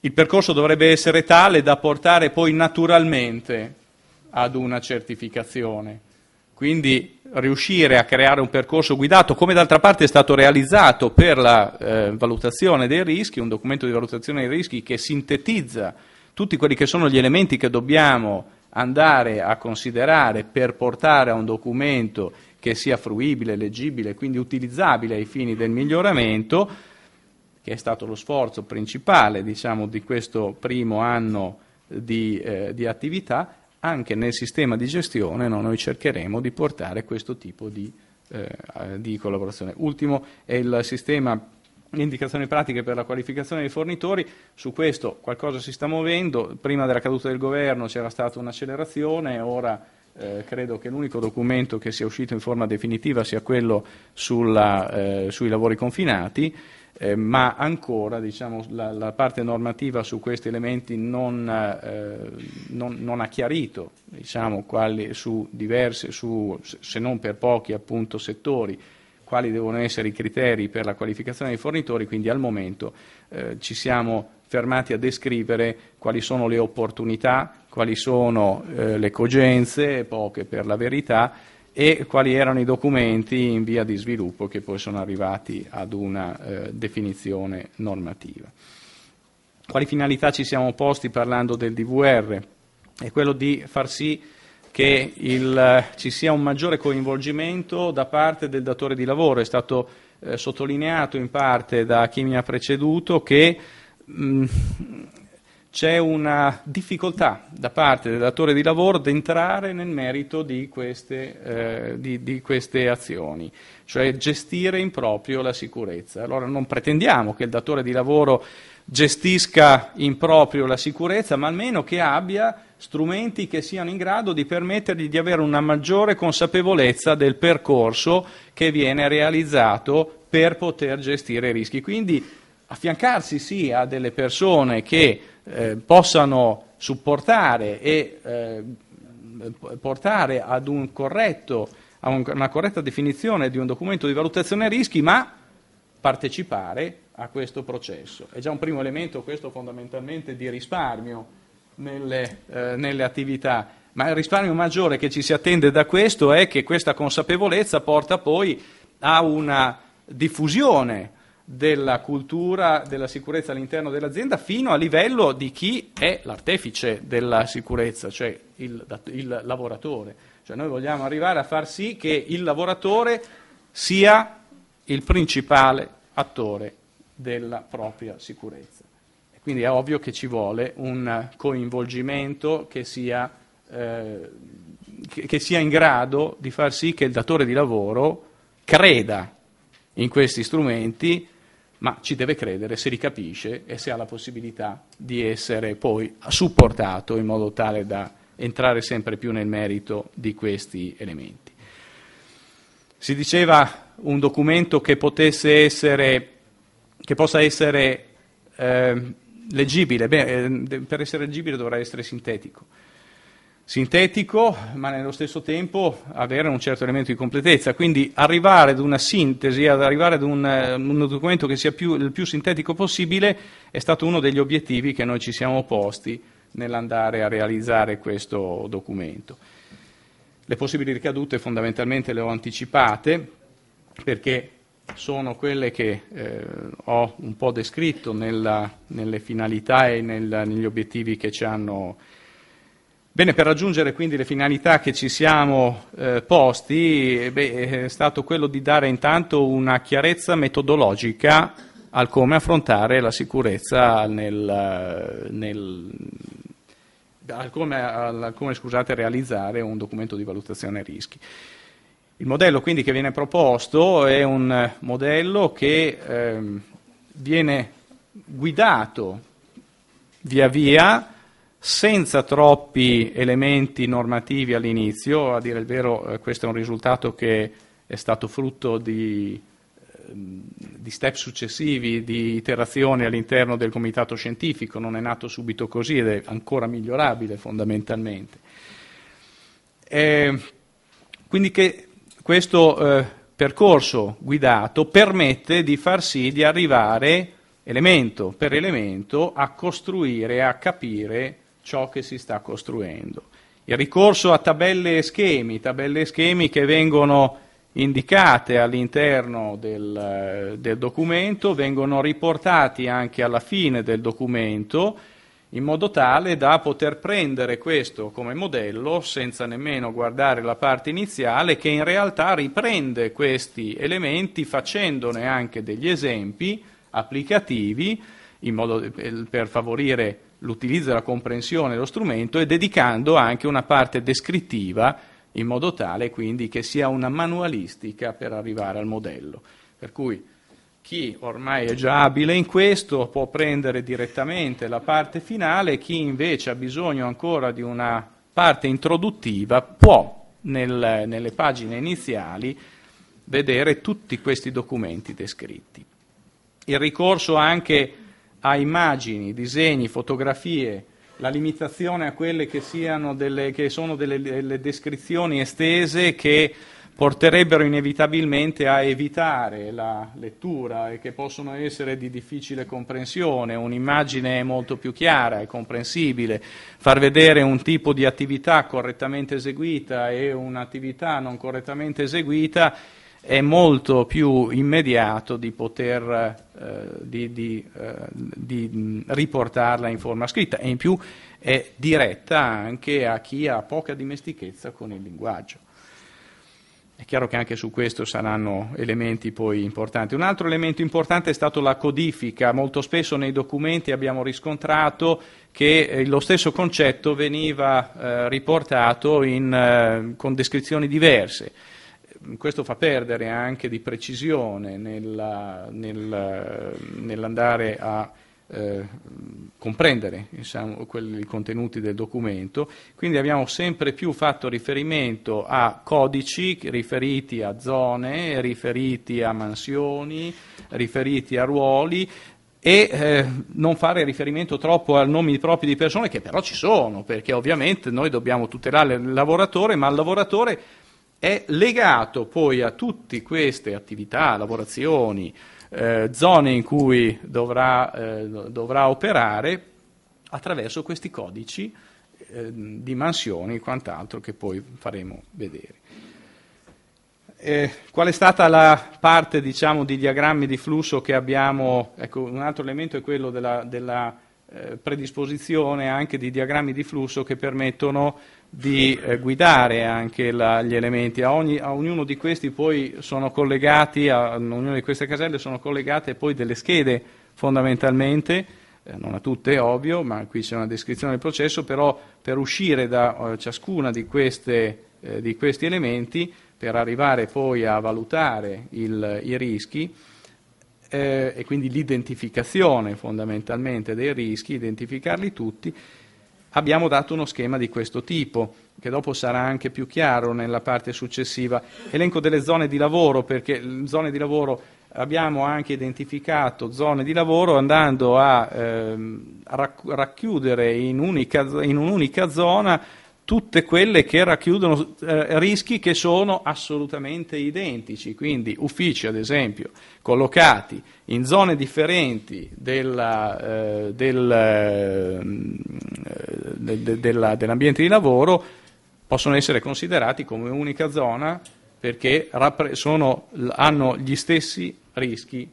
Il percorso dovrebbe essere tale da portare poi naturalmente ad una certificazione. Quindi riuscire a creare un percorso guidato, come d'altra parte è stato realizzato per la eh, valutazione dei rischi, un documento di valutazione dei rischi che sintetizza tutti quelli che sono gli elementi che dobbiamo andare a considerare per portare a un documento che sia fruibile, leggibile, quindi utilizzabile ai fini del miglioramento, che è stato lo sforzo principale diciamo, di questo primo anno di, eh, di attività, anche nel sistema di gestione no, noi cercheremo di portare questo tipo di, eh, di collaborazione. Ultimo è il sistema indicazioni pratiche per la qualificazione dei fornitori, su questo qualcosa si sta muovendo, prima della caduta del governo c'era stata un'accelerazione, ora eh, credo che l'unico documento che sia uscito in forma definitiva sia quello sulla, eh, sui lavori confinati eh, ma ancora diciamo, la, la, parte normativa su questi elementi non, eh, non, non ha chiarito diciamo, quali, su diversi, su, se non per pochi appunto, settori, quali devono essere i criteri per la qualificazione dei fornitori, quindi al momento eh, ci siamo fermati a descrivere quali sono le opportunità, quali sono eh, le cogenze, poche per la verità, e quali erano i documenti in via di sviluppo che poi sono arrivati ad una eh, definizione normativa. Quali finalità ci siamo posti parlando del DVR? È quello di far sì che il, ci sia un maggiore coinvolgimento da parte del datore di lavoro. È stato eh, sottolineato in parte da chi mi ha preceduto che mh, mm, c'è una difficoltà da parte del datore di lavoro di entrare nel merito di queste, eh, di, di queste, azioni, cioè gestire in proprio la sicurezza. Allora non pretendiamo che il datore di lavoro gestisca in proprio la sicurezza, ma almeno che abbia strumenti che siano in grado di permettergli di avere una maggiore consapevolezza del percorso che viene realizzato per poter gestire i rischi. Quindi, affiancarsi sì a delle persone che eh, possano supportare e eh, portare ad un corretto, a un, una corretta definizione di un documento di valutazione rischi, ma partecipare a questo processo. È già un primo elemento questo fondamentalmente di risparmio nelle, eh, nelle attività, ma il risparmio maggiore che ci si attende da questo è che questa consapevolezza porta poi a una diffusione, della cultura della sicurezza all'interno dell'azienda fino a livello di chi è l'artefice della sicurezza, cioè il, il lavoratore. Cioè noi vogliamo arrivare a far sì che il lavoratore sia il principale attore della propria sicurezza. E quindi è ovvio che ci vuole un coinvolgimento che sia, eh, che, che sia in grado di far sì che il datore di lavoro creda in questi strumenti ma ci deve credere se ricapisce e se ha la possibilità di essere poi supportato in modo tale da entrare sempre più nel merito di questi elementi. Si diceva un documento che, essere, che possa essere eh, leggibile, Beh, eh, per essere leggibile dovrà essere sintetico sintetico, ma nello stesso tempo avere un certo elemento di completezza. Quindi arrivare ad una sintesi, ad arrivare ad un, eh, un documento che sia più, il più sintetico possibile, è stato uno degli obiettivi che noi ci siamo posti nell'andare a realizzare questo documento. Le possibili ricadute fondamentalmente le ho anticipate perché sono quelle che eh, ho un po' descritto nella, nelle finalità e nel, negli obiettivi che ci hanno Bene, per raggiungere quindi le finalità che ci siamo eh, posti, eh, beh, è stato quello di dare intanto una chiarezza metodologica al come affrontare la sicurezza nel, eh, nel al come, al come scusate, realizzare un documento di valutazione rischi. Il modello quindi che viene proposto è un modello che eh, viene guidato via via senza troppi elementi normativi all'inizio, a dire il vero eh, questo è un risultato che è stato frutto di, ehm, di step successivi, di iterazioni all'interno del comitato scientifico, non è nato subito così ed è ancora migliorabile fondamentalmente. E quindi che questo eh, percorso guidato permette di far sì di arrivare elemento per elemento a costruire, a capire ciò che si sta costruendo. Il ricorso a tabelle e schemi, tabelle e schemi che vengono indicate all'interno del, eh, del documento, vengono riportati anche alla fine del documento, in modo tale da poter prendere questo come modello senza nemmeno guardare la parte iniziale che in realtà riprende questi elementi facendone anche degli esempi applicativi modo, eh, per favorire l'utilizzo e la comprensione dello strumento e dedicando anche una parte descrittiva in modo tale quindi che sia una manualistica per arrivare al modello. Per cui chi ormai è già abile in questo può prendere direttamente la parte finale, chi invece ha bisogno ancora di una parte introduttiva può nel, nelle pagine iniziali vedere tutti questi documenti descritti. Il ricorso anche a immagini, disegni, fotografie, la limitazione a quelle che, delle, che sono delle, delle descrizioni estese che porterebbero inevitabilmente a evitare la lettura e che possono essere di difficile comprensione, un'immagine è molto più chiara e comprensibile, far vedere un tipo di attività correttamente eseguita e un'attività non correttamente eseguita è molto più immediato di poter eh, di, di, eh, di riportarla in forma scritta e in più è diretta anche a chi ha poca dimestichezza con il linguaggio. È chiaro che anche su questo saranno elementi poi importanti. Un altro elemento importante è stato la codifica. Molto spesso nei documenti abbiamo riscontrato che eh, lo stesso concetto veniva eh, riportato in, eh, con descrizioni diverse questo fa perdere anche di precisione nella, nel, nell'andare a eh, comprendere diciamo, quelli, i contenuti del documento, quindi abbiamo sempre più fatto riferimento a codici riferiti a zone, riferiti a mansioni, riferiti a ruoli, e eh, non fare riferimento troppo a nomi propri di persone che però ci sono, perché ovviamente noi dobbiamo tutelare il lavoratore, ma il lavoratore è legato poi a tutte queste attività, lavorazioni, eh, zone in cui dovrà, eh, dovrà, operare attraverso questi codici eh, di mansioni e quant'altro che poi faremo vedere. Eh, qual è stata la parte diciamo, di diagrammi di flusso che abbiamo? Ecco, un altro elemento è quello della, della eh, predisposizione anche di diagrammi di flusso che permettono di eh, guidare anche la, gli elementi. A, ogni, a, ognuno di questi poi sono collegati, a, a ognuna di queste caselle sono collegate poi delle schede fondamentalmente, eh, non a tutte ovvio, ma qui c'è una descrizione del processo, però per uscire da eh, ciascuna di, queste, eh, di, questi elementi, per arrivare poi a valutare il, i rischi, eh, e quindi l'identificazione fondamentalmente dei rischi, identificarli tutti, abbiamo dato uno schema di questo tipo, che dopo sarà anche più chiaro nella parte successiva. Elenco delle zone di lavoro, perché zone di lavoro abbiamo anche identificato zone di lavoro andando a, eh, a racchiudere in, unica, in un'unica zona tutte quelle che racchiudono eh, rischi che sono assolutamente identici, quindi uffici ad esempio collocati in zone differenti della, eh, del, eh, de, de, della, dell'ambiente di lavoro possono essere considerati come unica zona perché rappre- sono, hanno gli stessi rischi,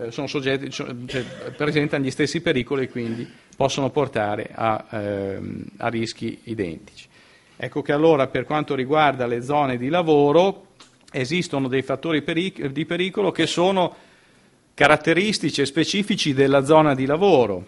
eh, soggetti, cioè, presentano gli stessi pericoli e quindi possono portare a, ehm, a rischi identici. Ecco che allora per quanto riguarda le zone di lavoro esistono dei fattori peric- di pericolo che sono caratteristici e specifici della zona di lavoro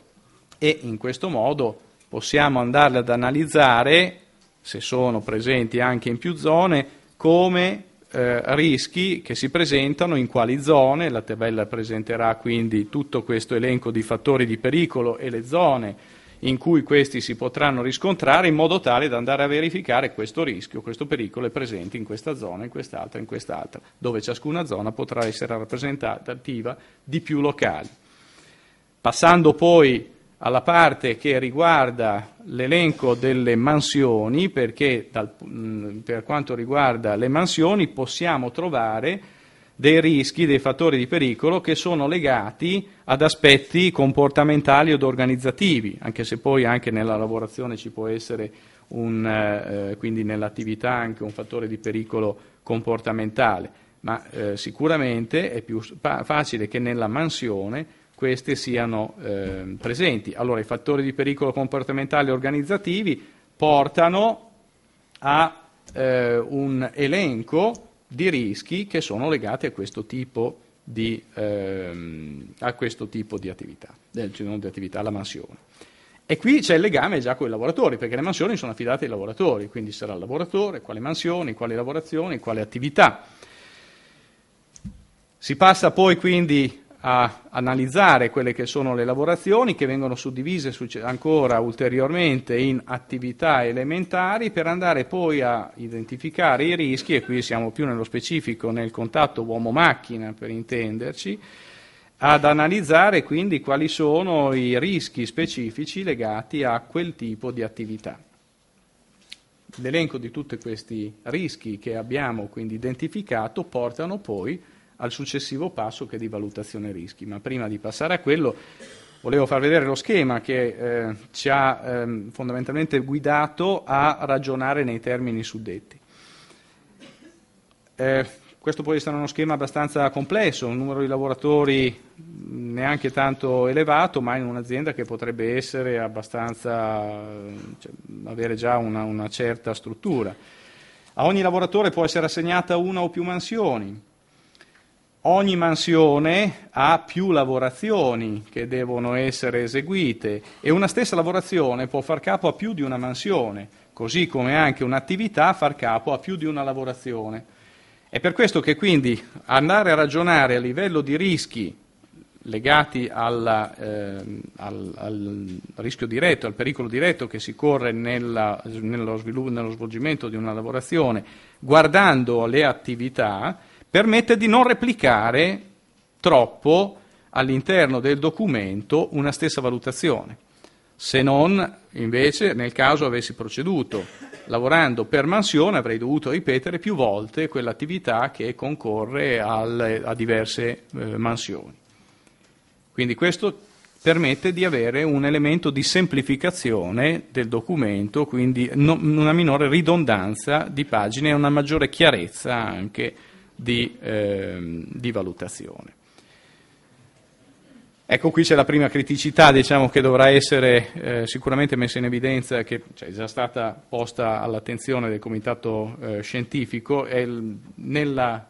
e in questo modo possiamo andarle ad analizzare, se sono presenti anche in più zone, come eh, rischi che si presentano, in quali zone, la tabella presenterà quindi tutto questo elenco di fattori di pericolo e le zone in cui questi si potranno riscontrare in modo tale da andare a verificare questo rischio, questo pericolo è presente in questa zona, in quest'altra, in quest'altra, dove ciascuna zona potrà essere rappresentativa di più locali. Passando poi alla parte che riguarda l'elenco delle mansioni, perché dal, per quanto riguarda le mansioni possiamo trovare dei rischi, dei fattori di pericolo che sono legati ad aspetti comportamentali ed organizzativi, anche se poi anche nella lavorazione ci può essere un, eh, quindi nell'attività anche un fattore di pericolo comportamentale, ma eh, sicuramente è più pa- facile che nella mansione queste siano eh, presenti. Allora i fattori di pericolo comportamentali e organizzativi portano a eh, un elenco di rischi che sono legati a questo tipo di, ehm, tipo di attività, non di attività, alla mansione. E qui c'è il legame già con i lavoratori, perché le mansioni sono affidate ai lavoratori, quindi sarà il lavoratore, quali mansioni, quali lavorazioni, quale attività. Si passa poi quindi a analizzare quelle che sono le lavorazioni che vengono suddivise ancora ulteriormente in attività elementari per andare poi a identificare i rischi e qui siamo più nello specifico nel contatto uomo-macchina per intenderci ad analizzare quindi quali sono i rischi specifici legati a quel tipo di attività. L'elenco di tutti questi rischi che abbiamo quindi identificato portano poi al successivo passo che è di valutazione rischi. Ma prima di passare a quello volevo far vedere lo schema che eh, ci ha ehm, fondamentalmente guidato a ragionare nei termini suddetti. Eh, questo può essere uno schema abbastanza complesso, un numero di lavoratori neanche tanto elevato, ma in un'azienda che potrebbe essere abbastanza, eh, cioè, avere già una, una certa struttura. A ogni lavoratore può essere assegnata una o più mansioni, Ogni mansione ha più lavorazioni che devono essere eseguite e una stessa lavorazione può far capo a più di una mansione, così come anche un'attività far capo a più di una lavorazione. È per questo che quindi andare a ragionare a livello di rischi legati alla, eh, al, al, rischio diretto, al pericolo diretto che si corre nella, nello, sviluppo, nello svolgimento di una lavorazione, guardando le attività, permette di non replicare troppo all'interno del documento una stessa valutazione, se non invece nel caso avessi proceduto lavorando per mansione avrei dovuto ripetere più volte quell'attività che concorre al, a diverse eh, mansioni. Quindi questo permette di avere un elemento di semplificazione del documento, quindi no, una minore ridondanza di pagine e una maggiore chiarezza anche di, ehm, di valutazione. Ecco qui c'è la prima criticità diciamo, che dovrà essere eh, sicuramente messa in evidenza, che cioè, è già stata posta all'attenzione del Comitato eh, scientifico, è il, nella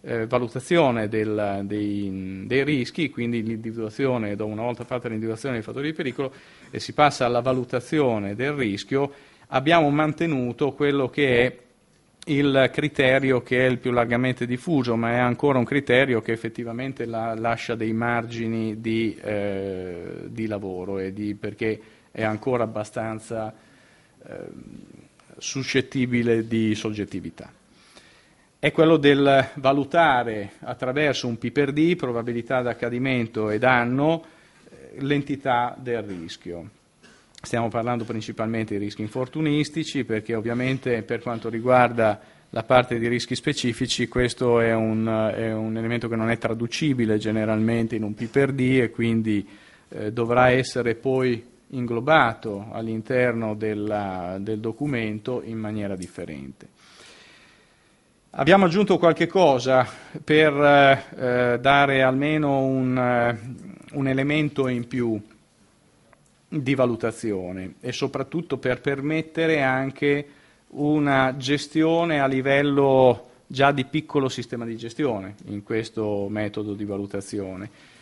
eh, valutazione del, dei, dei, rischi, quindi l'individuazione, dopo una volta fatta l'individuazione dei fattori di pericolo e si passa alla valutazione del rischio, abbiamo mantenuto quello che è il criterio che è il più largamente diffuso, ma è ancora un criterio che effettivamente la, lascia dei margini di, eh, di lavoro di, perché è ancora abbastanza eh, suscettibile di soggettività. È quello del valutare attraverso un P per D, probabilità d'accadimento e danno, eh, l'entità del rischio. Stiamo parlando principalmente di rischi infortunistici perché ovviamente per quanto riguarda la parte di rischi specifici questo è un, è un elemento che non è traducibile generalmente in un P per D e quindi eh, dovrà essere poi inglobato all'interno della, del documento in maniera differente. Abbiamo aggiunto qualche cosa per eh, eh dare almeno un, eh, un elemento in più di valutazione e soprattutto per permettere anche una gestione a livello già di piccolo sistema di gestione in questo metodo di valutazione.